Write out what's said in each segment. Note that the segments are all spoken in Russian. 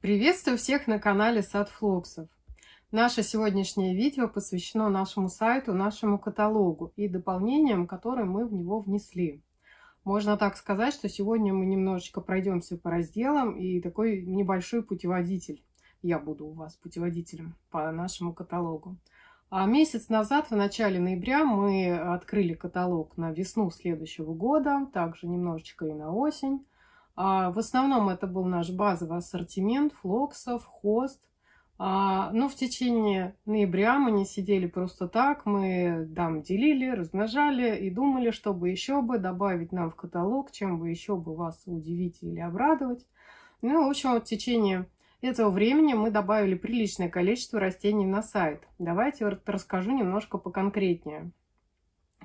Приветствую всех на канале Сад Флоксов. Наше сегодняшнее видео посвящено нашему сайту, нашему каталогу и дополнениям, которые мы в него внесли. Можно так сказать, что сегодня мы немножечко пройдемся по разделам и такой небольшой путеводитель. Я буду у вас путеводителем по нашему каталогу. А месяц назад, в начале ноября, мы открыли каталог на весну следующего года, также немножечко и на осень. А, в основном это был наш базовый ассортимент флоксов, хост. А, но ну, в течение ноября мы не сидели просто так, мы там делили, размножали и думали, чтобы еще бы добавить нам в каталог, чем бы еще бы вас удивить или обрадовать. Ну, в общем, в течение этого времени мы добавили приличное количество растений на сайт. Давайте расскажу немножко поконкретнее.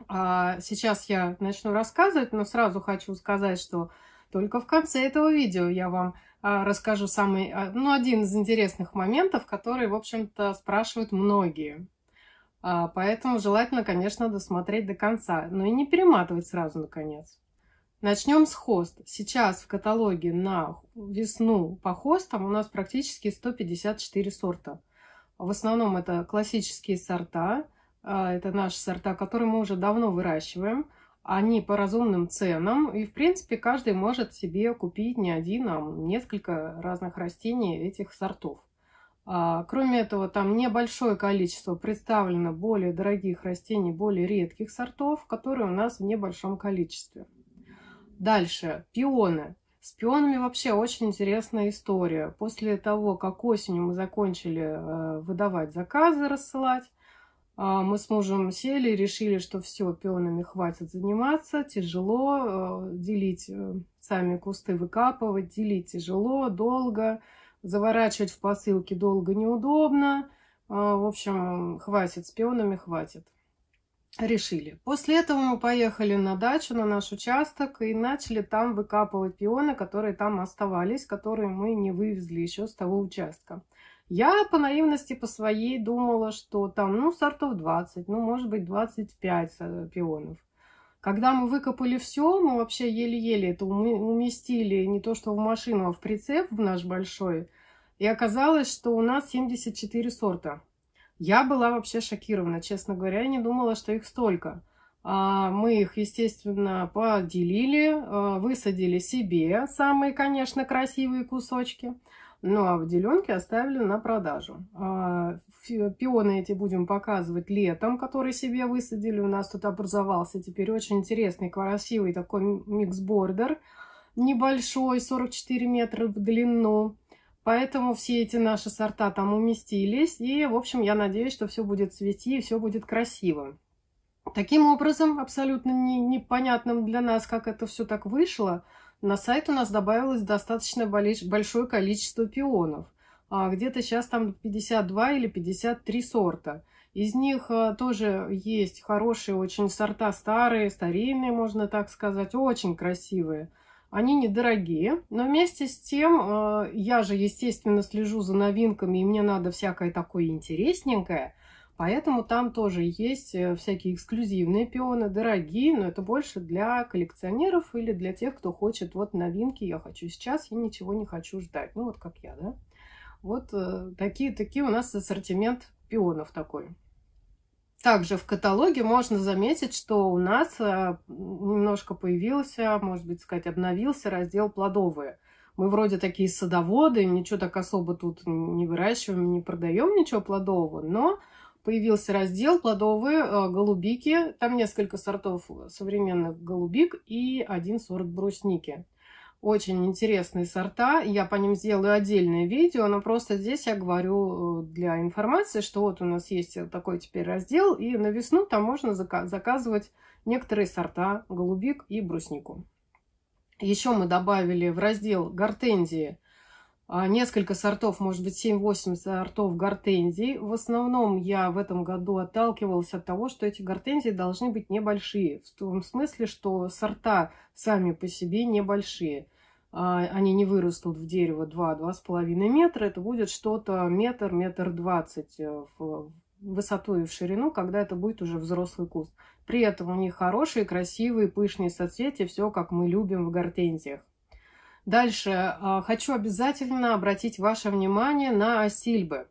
А, сейчас я начну рассказывать, но сразу хочу сказать, что только в конце этого видео я вам а, расскажу самый, а, ну, один из интересных моментов, который, в общем-то, спрашивают многие. А, поэтому желательно, конечно, досмотреть до конца, но и не перематывать сразу на конец. Начнем с хост. Сейчас в каталоге на весну по хостам у нас практически 154 сорта. В основном это классические сорта, это наши сорта, которые мы уже давно выращиваем – они по разумным ценам, и, в принципе, каждый может себе купить не один, а несколько разных растений этих сортов. А, кроме этого, там небольшое количество представлено более дорогих растений, более редких сортов, которые у нас в небольшом количестве. Дальше, пионы. С пионами вообще очень интересная история. После того, как осенью мы закончили э, выдавать заказы, рассылать, а, мы с мужем сели, решили, что все, пионами хватит заниматься, тяжело, э, делить э, сами кусты выкапывать, делить тяжело, долго, заворачивать в посылки долго, неудобно. А, в общем, хватит, с пионами хватит. Решили. После этого мы поехали на дачу, на наш участок, и начали там выкапывать пионы, которые там оставались, которые мы не вывезли еще с того участка. Я по наивности по своей думала, что там, ну, сортов 20, ну, может быть, 25 э, пионов. Когда мы выкопали все, мы вообще еле-еле это уместили не то что в машину, а в прицеп в наш большой. И оказалось, что у нас 74 сорта. Я была вообще шокирована, честно говоря, я не думала, что их столько. А Мы их, естественно, поделили, э, высадили себе самые, конечно, красивые кусочки – ну а в деленке оставили на продажу. А, пионы эти будем показывать летом, которые себе высадили. У нас тут образовался теперь очень интересный, красивый такой миксбордер. Небольшой, 44 метра в длину. Поэтому все эти наши сорта там уместились. И, в общем, я надеюсь, что все будет цвести и все будет красиво. Таким образом, абсолютно не, непонятным для нас, как это все так вышло, на сайт у нас добавилось достаточно большое количество пионов. А где-то сейчас там 52 или 53 сорта. Из них э, тоже есть хорошие очень сорта старые, старинные, можно так сказать, очень красивые. Они недорогие, но вместе с тем э, я же, естественно, слежу за новинками, и мне надо всякое такое интересненькое – Поэтому там тоже есть э, всякие эксклюзивные пионы, дорогие, но это больше для коллекционеров или для тех, кто хочет вот новинки я хочу сейчас, я ничего не хочу ждать. Ну вот как я, да? Вот э, такие, такие у нас ассортимент пионов такой. Также в каталоге можно заметить, что у нас э, немножко появился, может быть сказать, обновился раздел «Плодовые». Мы вроде такие садоводы, ничего так особо тут не выращиваем, не продаем ничего плодового, но появился раздел плодовые э, голубики. Там несколько сортов современных голубик и один сорт брусники. Очень интересные сорта. Я по ним сделаю отдельное видео, но просто здесь я говорю э, для информации, что вот у нас есть такой теперь раздел, и на весну там можно заказывать некоторые сорта голубик и бруснику. Еще мы добавили в раздел гортензии а, несколько сортов, может быть 7-8 сортов гортензий. В основном я в этом году отталкивалась от того, что эти гортензии должны быть небольшие. В том смысле, что сорта сами по себе небольшие. А, они не вырастут в дерево 2-2,5 метра. Это будет что-то метр, метр двадцать э, в высоту и в ширину, когда это будет уже взрослый куст. При этом у них хорошие, красивые, пышные соцветия, все как мы любим в гортензиях. Дальше а, хочу обязательно обратить ваше внимание на осильбы.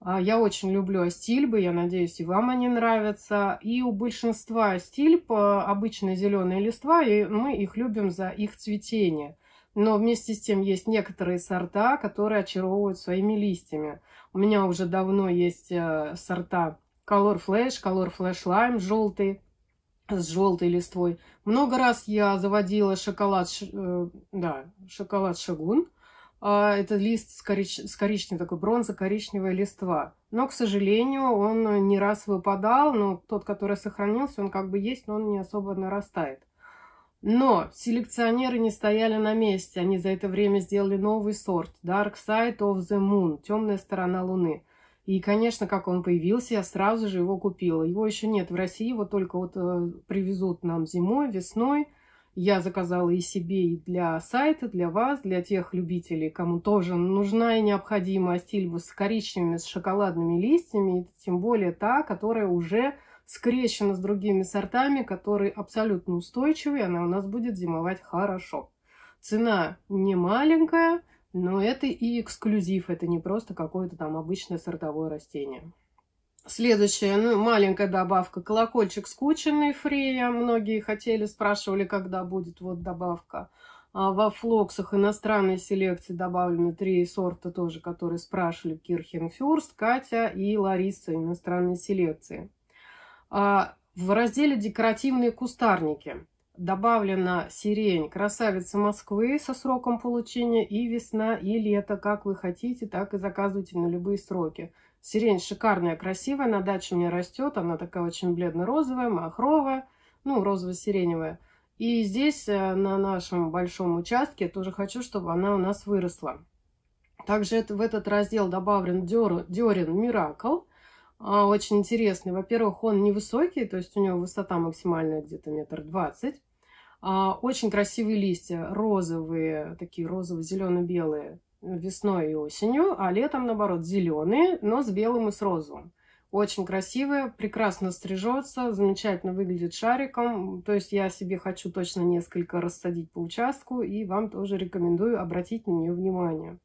А, я очень люблю остильбы, я надеюсь, и вам они нравятся. И у большинства остильб а, обычные зеленые листва, и мы их любим за их цветение. Но вместе с тем есть некоторые сорта, которые очаровывают своими листьями. У меня уже давно есть э, сорта Color Flash, Color Flash Lime желтый, с желтой листвой. Много раз я заводила шоколад, э, да, шоколад шагун. А, это лист с, корич... с коричневой, такой бронзо-коричневая листва. Но, к сожалению, он не раз выпадал, но тот, который сохранился, он как бы есть, но он не особо нарастает. Но селекционеры не стояли на месте, они за это время сделали новый сорт Dark Side of the Moon, темная сторона Луны. И, конечно, как он появился, я сразу же его купила. Его еще нет в России, его только вот э, привезут нам зимой, весной. Я заказала и себе, и для сайта, для вас, для тех любителей, кому тоже нужна и необходима стильба с коричневыми, с шоколадными листьями, тем более та, которая уже скрещена с другими сортами, которые абсолютно устойчивы, она у нас будет зимовать хорошо. Цена не маленькая, но это и эксклюзив, это не просто какое-то там обычное сортовое растение. Следующая ну, маленькая добавка. Колокольчик скученный фрея. Многие хотели, спрашивали, когда будет вот добавка. А во флоксах иностранной селекции добавлены три сорта тоже, которые спрашивали Кирхенфюрст, Катя и Лариса иностранной селекции. А в разделе «Декоративные кустарники» добавлена сирень «Красавица Москвы» со сроком получения и весна, и лето. Как вы хотите, так и заказывайте на любые сроки. Сирень шикарная, красивая, на даче мне растет. Она такая очень бледно-розовая, махровая, ну, розово-сиреневая. И здесь, э, на нашем большом участке, тоже хочу, чтобы она у нас выросла. Также это, в этот раздел добавлен дер, дерен «Миракл». А, очень интересный. Во-первых, он невысокий, то есть у него высота максимальная где-то метр двадцать. А, очень красивые листья, розовые, такие розово-зелено-белые э, весной и осенью, а летом, наоборот, зеленые, но с белым и с розовым. Очень красивые, прекрасно стрижется, замечательно выглядит шариком. То есть я себе хочу точно несколько рассадить по участку и вам тоже рекомендую обратить на нее внимание.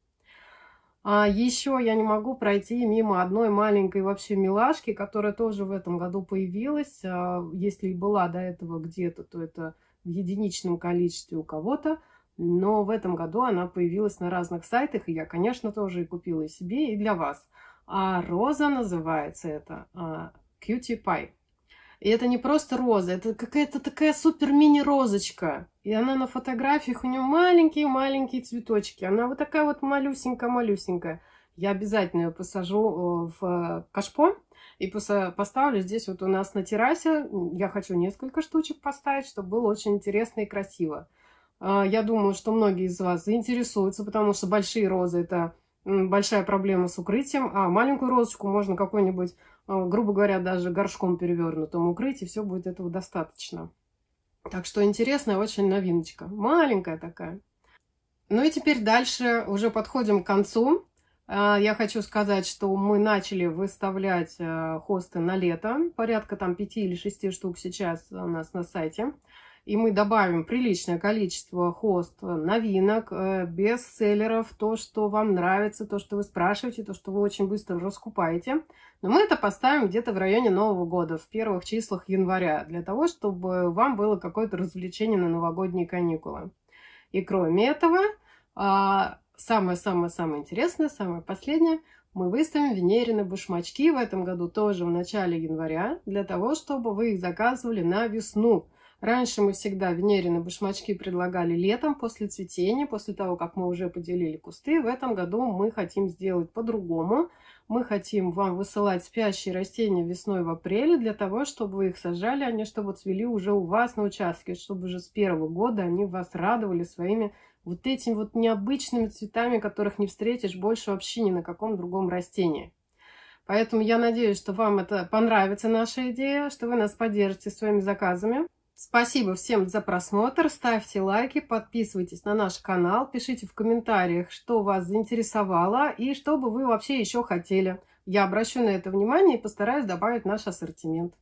А еще я не могу пройти мимо одной маленькой вообще милашки, которая тоже в этом году появилась. А, если и была до этого где-то, то это в единичном количестве у кого-то, но в этом году она появилась на разных сайтах, и я, конечно, тоже и купила и себе, и для вас. А роза называется это а, Cutie Pie. И это не просто роза, это какая-то такая супер мини-розочка. И она на фотографиях, у нее маленькие-маленькие цветочки. Она вот такая вот малюсенькая-малюсенькая. Я обязательно ее посажу э, в э, кашпо и поставлю здесь вот у нас на террасе. Я хочу несколько штучек поставить, чтобы было очень интересно и красиво. Э, я думаю, что многие из вас заинтересуются, потому что большие розы – это большая проблема с укрытием, а маленькую розочку можно какой-нибудь, грубо говоря, даже горшком перевернутым укрыть, и все будет этого достаточно. Так что интересная очень новиночка. Маленькая такая. Ну и теперь дальше уже подходим к концу. А, я хочу сказать, что мы начали выставлять а, хосты на лето. Порядка там 5 или 6 штук сейчас у нас на сайте. И мы добавим приличное количество хост, э, новинок, э, бестселлеров, то, что вам нравится, то, что вы спрашиваете, то, что вы очень быстро раскупаете. Но мы это поставим где-то в районе Нового года, в первых числах января, для того, чтобы вам было какое-то развлечение на новогодние каникулы. И кроме этого, а, самое-самое-самое интересное, самое последнее, мы выставим венерины башмачки в этом году тоже в начале января, для того, чтобы вы их заказывали на весну. Раньше мы всегда венерины башмачки предлагали летом, после цветения, после того, как мы уже поделили кусты. В этом году мы хотим сделать по-другому. Мы хотим вам высылать спящие растения весной в апреле, для того, чтобы вы их сажали, они а чтобы цвели уже у вас на участке, чтобы уже с первого года они вас радовали своими вот этими вот необычными цветами, которых не встретишь больше вообще ни на каком другом растении. Поэтому я надеюсь, что вам это понравится наша идея, что вы нас поддержите своими заказами. Спасибо всем за просмотр, ставьте лайки, подписывайтесь на наш канал, пишите в комментариях, что вас заинтересовало и что бы вы вообще еще хотели. Я обращу на это внимание и постараюсь добавить наш ассортимент.